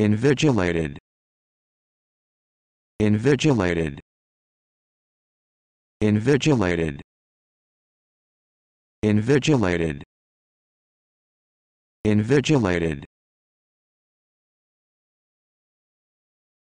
Invigilated. Invigilated. Invigilated. Invigilated. Invigilated.